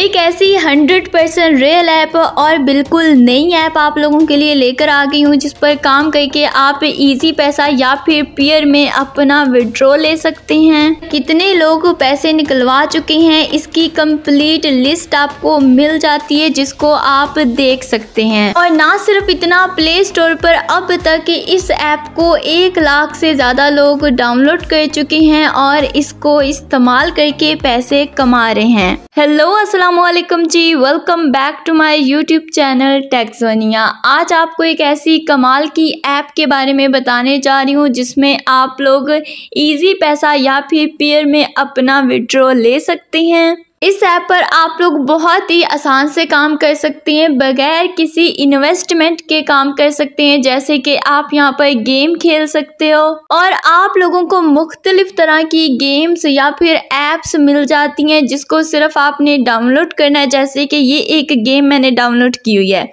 एक ऐसी 100 percent real app और बिल्कुल नई ऐप आप लोगों के लिए लेकर आ गई हूँ जिस पर काम करके आप इजी पैसा या फिर पियर में अपना विड्रॉ ले सकते हैं कितने लोग पैसे निकलवा चुके हैं इसकी कंप्लीट लिस्ट आपको मिल जाती है जिसको आप देख सकते हैं और ना सिर्फ इतना प्ले स्टोर पर अब तक इस ऐप को एक लाख से ज़्यादा लोग डाउनलोड कर चुके हैं और इसको इस्तेमाल करके पैसे कमा रहे हैं हेलो असला असलकम जी welcome back to my YouTube channel टैक्सवनिया आज आपको एक ऐसी कमाल की ऐप के बारे में बताने जा रही हूँ जिसमें आप लोग इजी पैसा या फिर पेयर में अपना विड्रॉ ले सकते हैं इस ऐप पर आप लोग बहुत ही आसान से काम कर सकते हैं बगैर किसी इन्वेस्टमेंट के काम कर सकते हैं जैसे कि आप यहाँ पर गेम खेल सकते हो और आप लोगों को मुख्तलिफ तरह की गेम्स या फिर एप्स मिल जाती हैं जिसको सिर्फ आपने डाउनलोड करना है जैसे कि ये एक गेम मैंने डाउनलोड की हुई है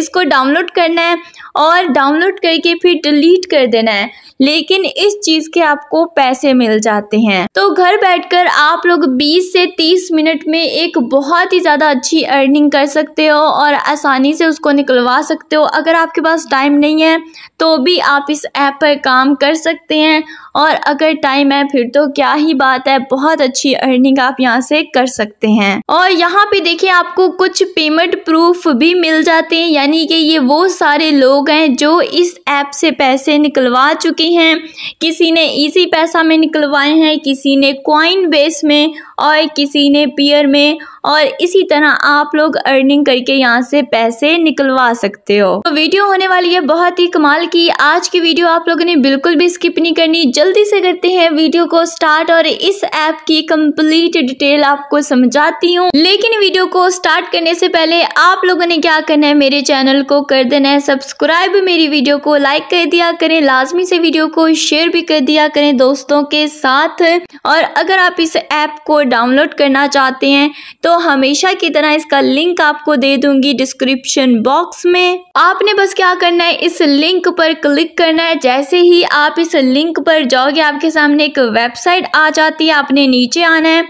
इसको डाउनलोड करना है और डाउनलोड करके फिर डिलीट कर देना है लेकिन इस चीज़ के आपको पैसे मिल जाते हैं तो घर बैठ आप लोग बीस से तीस मिनट मिनट में एक बहुत ही ज़्यादा अच्छी अर्निंग कर सकते हो और आसानी से उसको निकलवा सकते हो अगर आपके पास टाइम नहीं है तो भी आप इस ऐप पर काम कर सकते हैं और अगर टाइम है फिर तो क्या ही बात है बहुत अच्छी अर्निंग आप यहाँ से कर सकते हैं और यहाँ पे देखिए आपको कुछ पेमेंट प्रूफ भी मिल जाते हैं यानी कि ये वो सारे लोग हैं जो इस ऐप से पैसे निकलवा चुके हैं किसी ने इसी पैसा में निकलवाए हैं किसी ने क्वाइन बेस में और किसी ने पियर में और इसी तरह आप लोग अर्निंग करके यहाँ से पैसे निकलवा सकते हो तो वीडियो होने वाली है बहुत ही कमाल की आज की वीडियो आप लोगों ने बिल्कुल भी स्किप नहीं करनी जल्दी से करते हैं वीडियो को स्टार्ट और इस ऐप की कंप्लीट डिटेल आपको समझाती हूँ लेकिन वीडियो को स्टार्ट करने से पहले आप लोगों ने क्या करना है मेरे चैनल को कर देना है सब्सक्राइब मेरी वीडियो को लाइक कर दिया करें लाजमी से वीडियो को शेयर भी कर दिया करें दोस्तों के साथ और अगर आप इस ऐप को डाउनलोड करना चाहते हैं तो हमेशा की तरह इसका लिंक आपको दे दूंगी डिस्क्रिप्शन बॉक्स में आपने बस क्या करना है इस लिंक पर क्लिक करना है जैसे ही आप इस लिंक पर जाओगे आपके सामने एक वेबसाइट आ जाती है आपने नीचे आना है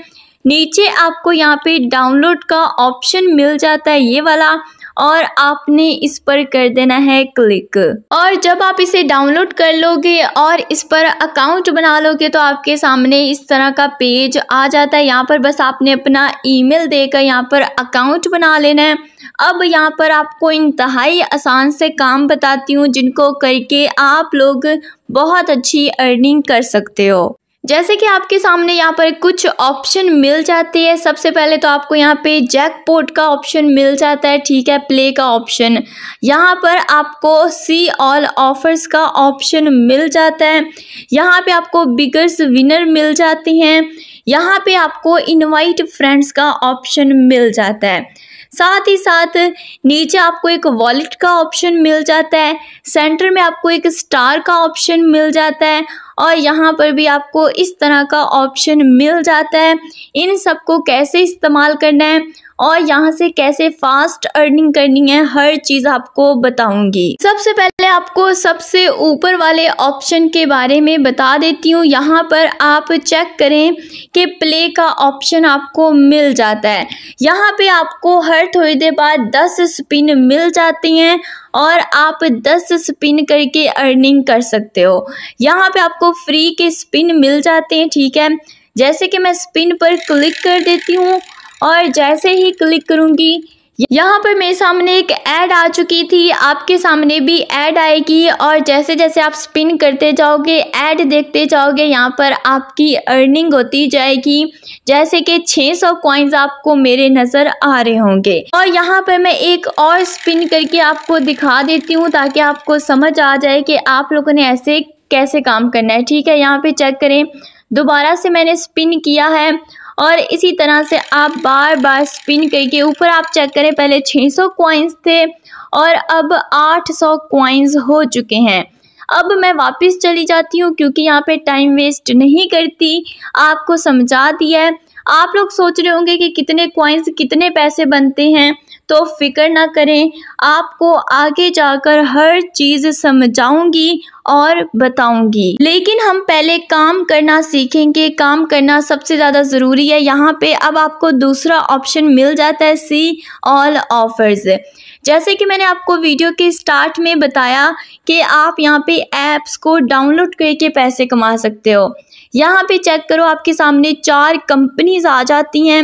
नीचे आपको यहाँ पे डाउनलोड का ऑप्शन मिल जाता है ये वाला और आपने इस पर कर देना है क्लिक और जब आप इसे डाउनलोड कर लोगे और इस पर अकाउंट बना लोगे तो आपके सामने इस तरह का पेज आ जाता है यहाँ पर बस आपने अपना ईमेल देकर यहाँ पर अकाउंट बना लेना है अब यहाँ पर आपको इंतहाई आसान से काम बताती हूँ जिनको करके आप लोग बहुत अच्छी अर्निंग कर सकते हो जैसे कि आपके सामने यहाँ पर कुछ ऑप्शन मिल जाते हैं सबसे पहले तो आपको यहाँ पे पोर्ट का ऑप्शन मिल जाता है ठीक है प्ले का ऑप्शन यहाँ पर आपको सी ऑल ऑफर्स का ऑप्शन मिल जाता है यहाँ पे आपको बिगर्स विनर मिल जाते हैं यहाँ पे आपको इनवाइट फ्रेंड्स का ऑप्शन मिल जाता है साथ ही साथ नीचे आपको एक वॉलेट का ऑप्शन मिल जाता है सेंटर में आपको एक स्टार का ऑप्शन मिल जाता है और यहाँ पर भी आपको इस तरह का ऑप्शन मिल जाता है इन सबको कैसे इस्तेमाल करना है और यहाँ से कैसे फास्ट अर्निंग करनी है हर चीज़ आपको बताऊंगी सबसे पहले आपको सबसे ऊपर वाले ऑप्शन के बारे में बता देती हूँ यहाँ पर आप चेक करें कि प्ले का ऑप्शन आपको मिल जाता है यहाँ पे आपको हर थोड़ी देर बाद 10 स्पिन मिल जाती हैं और आप 10 स्पिन करके अर्निंग कर सकते हो यहाँ पे आपको फ्री के स्पिन मिल जाते हैं ठीक है जैसे कि मैं स्पिन पर क्लिक कर देती हूँ और जैसे ही क्लिक करूँगी यहाँ पर मेरे सामने एक ऐड आ चुकी थी आपके सामने भी ऐड आएगी और जैसे जैसे आप स्पिन करते जाओगे ऐड देखते जाओगे यहाँ पर आपकी अर्निंग होती जाएगी जैसे कि 600 सौ क्वाइंस आपको मेरे नज़र आ रहे होंगे और यहाँ पर मैं एक और स्पिन करके आपको दिखा देती हूँ ताकि आपको समझ आ जाए कि आप लोगों ने ऐसे कैसे काम करना है ठीक है यहाँ पे चेक करें दोबारा से मैंने स्पिन किया है और इसी तरह से आप बार बार स्पिन करके ऊपर आप चेक करें पहले 600 कॉइन्स थे और अब 800 कॉइन्स हो चुके हैं अब मैं वापस चली जाती हूँ क्योंकि यहाँ पे टाइम वेस्ट नहीं करती आपको समझा दिया है आप लोग सोच रहे होंगे कि कितने कॉइन्स कितने पैसे बनते हैं तो फ़िक्र ना करें आपको आगे जाकर हर चीज़ समझाऊंगी और बताऊंगी लेकिन हम पहले काम करना सीखेंगे काम करना सबसे ज़्यादा ज़रूरी है यहाँ पे अब आपको दूसरा ऑप्शन मिल जाता है सी ऑल ऑफर्स जैसे कि मैंने आपको वीडियो के स्टार्ट में बताया कि आप यहाँ पे ऐप्स को डाउनलोड करके पैसे कमा सकते हो यहाँ पे चेक करो आपके सामने चार कंपनीज आ जाती हैं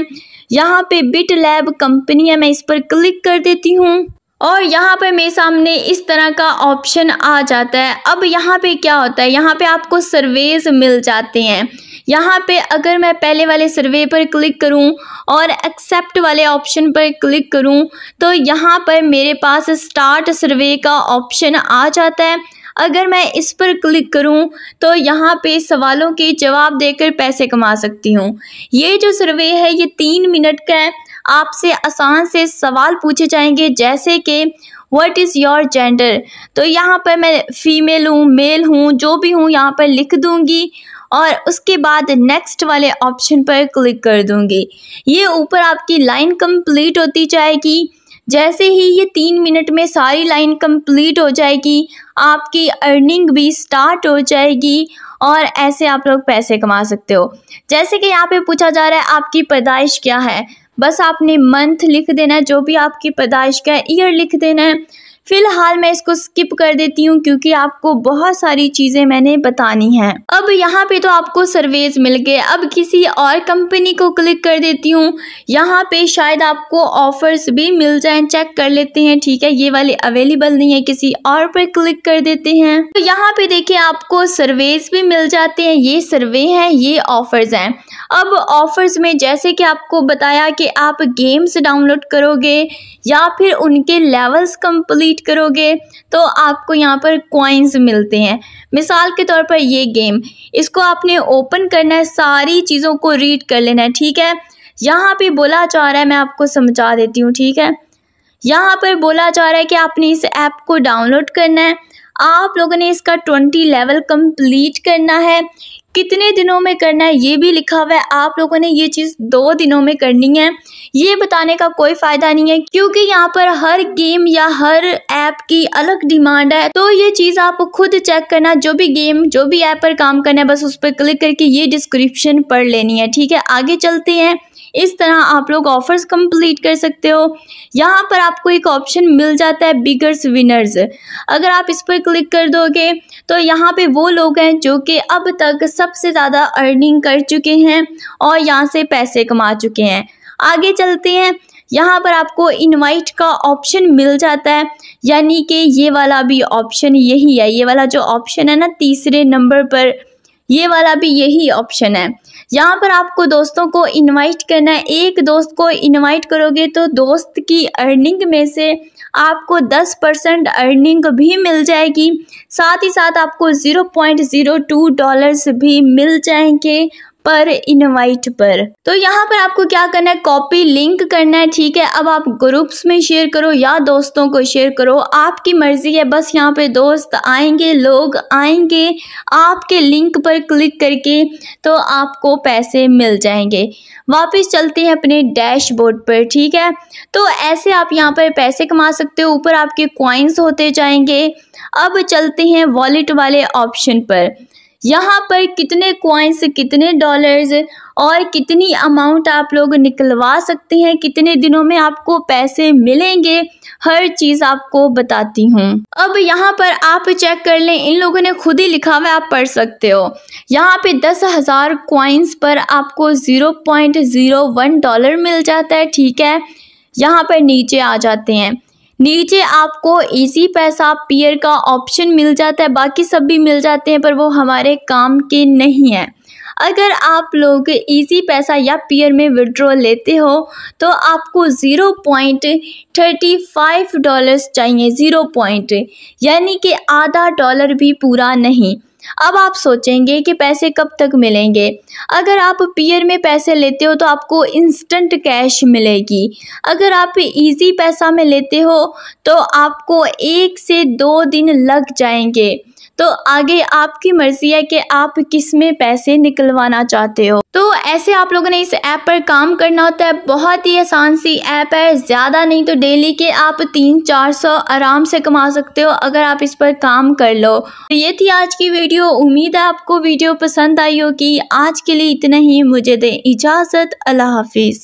यहाँ पे बिट लैब कंपनी है मैं इस पर क्लिक कर देती हूँ और यहाँ पे मेरे सामने इस तरह का ऑप्शन आ जाता है अब यहाँ पे क्या होता है यहाँ पे आपको सर्वेज मिल जाते हैं यहाँ पे अगर मैं पहले वाले सर्वे पर क्लिक करूँ और एक्सेप्ट वाले ऑप्शन पर क्लिक करूँ तो यहाँ पर मेरे पास स्टार्ट सर्वे का ऑप्शन आ जाता है अगर मैं इस पर क्लिक करूं तो यहाँ पे सवालों के जवाब देकर पैसे कमा सकती हूँ ये जो सर्वे है ये तीन मिनट का है आपसे आसान से सवाल पूछे जाएंगे जैसे कि व्हाट इज़ योर जेंडर तो यहाँ पर मैं फ़ीमेल हूँ मेल हूँ जो भी हूँ यहाँ पर लिख दूँगी और उसके बाद नेक्स्ट वाले ऑप्शन पर क्लिक कर दूँगी ये ऊपर आपकी लाइन कंप्लीट होती जाएगी जैसे ही ये तीन मिनट में सारी लाइन कंप्लीट हो जाएगी आपकी अर्निंग भी स्टार्ट हो जाएगी और ऐसे आप लोग पैसे कमा सकते हो जैसे कि यहाँ पे पूछा जा रहा है आपकी पैदाइश क्या है बस आपने मंथ लिख देना है जो भी आपकी पैदाइश का ईयर लिख देना है फ़िलहाल मैं इसको स्किप कर देती हूँ क्योंकि आपको बहुत सारी चीज़ें मैंने बतानी हैं अब यहाँ पे तो आपको सर्वेज मिल गए अब किसी और कंपनी को क्लिक कर देती हूँ यहाँ पे शायद आपको ऑफ़र्स भी मिल जाएं चेक कर लेते हैं ठीक है ये वाले अवेलेबल नहीं है किसी और पर क्लिक कर देते हैं तो यहाँ पे देखिए आपको सर्वेज भी मिल जाते हैं ये सर्वे है ये ऑफ़र्स है अब ऑफ़र्स में जैसे कि आपको बताया कि आप गेम्स डाउनलोड करोगे या फिर उनके लेवल्स कंप्लीट कंप्लीट करोगे तो आपको यहाँ पर कॉइन्स मिलते हैं मिसाल के तौर पर ये गेम इसको आपने ओपन करना है सारी चीज़ों को रीड कर लेना है ठीक है यहाँ पे बोला जा रहा है मैं आपको समझा देती हूँ ठीक है यहाँ पर बोला जा रहा है कि आपने इस ऐप को डाउनलोड करना है आप लोगों ने इसका ट्वेंटी लेवल कंप्लीट करना है कितने दिनों में करना है ये भी लिखा हुआ है आप लोगों ने ये चीज़ दो दिनों में करनी है ये बताने का कोई फ़ायदा नहीं है क्योंकि यहाँ पर हर गेम या हर ऐप की अलग डिमांड है तो ये चीज़ आप खुद चेक करना जो भी गेम जो भी ऐप पर काम करना है बस उस पर क्लिक करके ये डिस्क्रिप्शन पढ़ लेनी है ठीक है आगे चलते हैं इस तरह आप लोग ऑफर्स कंप्लीट कर सकते हो यहाँ पर आपको एक ऑप्शन मिल जाता है बिगर्स विनर्स अगर आप इस पर क्लिक कर दोगे तो यहाँ पे वो लोग हैं जो कि अब तक सबसे ज़्यादा अर्निंग कर चुके हैं और यहाँ से पैसे कमा चुके हैं आगे चलते हैं यहाँ पर आपको इनवाइट का ऑप्शन मिल जाता है यानी कि ये वाला भी ऑप्शन यही है ये वाला जो ऑप्शन है ना तीसरे नंबर पर ये वाला भी यही ऑप्शन है यहाँ पर आपको दोस्तों को इनवाइट करना है एक दोस्त को इनवाइट करोगे तो दोस्त की अर्निंग में से आपको 10 परसेंट अर्निंग भी मिल जाएगी साथ ही साथ आपको 0.02 डॉलर्स भी मिल जाएंगे पर इनवाइट पर तो यहाँ पर आपको क्या करना है कॉपी लिंक करना है ठीक है अब आप ग्रुप्स में शेयर करो या दोस्तों को शेयर करो आपकी मर्जी है बस यहाँ पे दोस्त आएंगे लोग आएंगे आपके लिंक पर क्लिक करके तो आपको पैसे मिल जाएंगे वापस चलते हैं अपने डैशबोर्ड पर ठीक है तो ऐसे आप यहाँ पर पैसे कमा सकते हो ऊपर आपके क्वाइंस होते जाएंगे अब चलते हैं वॉलेट वाले ऑप्शन पर यहाँ पर कितने क्वाइंस कितने डॉलर्स और कितनी अमाउंट आप लोग निकलवा सकते हैं कितने दिनों में आपको पैसे मिलेंगे हर चीज़ आपको बताती हूँ अब यहाँ पर आप चेक कर लें इन लोगों ने खुद ही लिखा हुआ आप पढ़ सकते हो यहाँ पे दस हज़ार क्वाइंस पर आपको zero point zero one dollar मिल जाता है ठीक है यहाँ पर नीचे आ जाते हैं नीचे आपको इसी पैसा पियर का ऑप्शन मिल जाता है बाकी सब भी मिल जाते हैं पर वो हमारे काम के नहीं हैं अगर आप लोग इजी पैसा या पियर में विड्रॉ लेते हो तो आपको zero point thirty five dollars चाहिए ज़ीरो पॉइंट यानी कि आधा डॉलर भी पूरा नहीं अब आप सोचेंगे कि पैसे कब तक मिलेंगे अगर आप पीयर में पैसे लेते हो तो आपको इंस्टेंट कैश मिलेगी अगर आप इजी पैसा में लेते हो तो आपको एक से दो दिन लग जाएंगे तो आगे आपकी मर्जी है कि आप किस में पैसे निकलवाना चाहते हो तो ऐसे आप लोगों ने इस ऐप पर काम करना होता है बहुत ही आसान सी ऐप है ज़्यादा नहीं तो डेली के आप तीन चार सौ आराम से कमा सकते हो अगर आप इस पर काम कर लो तो ये थी आज की वीडियो उम्मीद है आपको वीडियो पसंद आई होगी आज के लिए इतना ही मुझे दें इजाज़त अल्लाह हाफिज़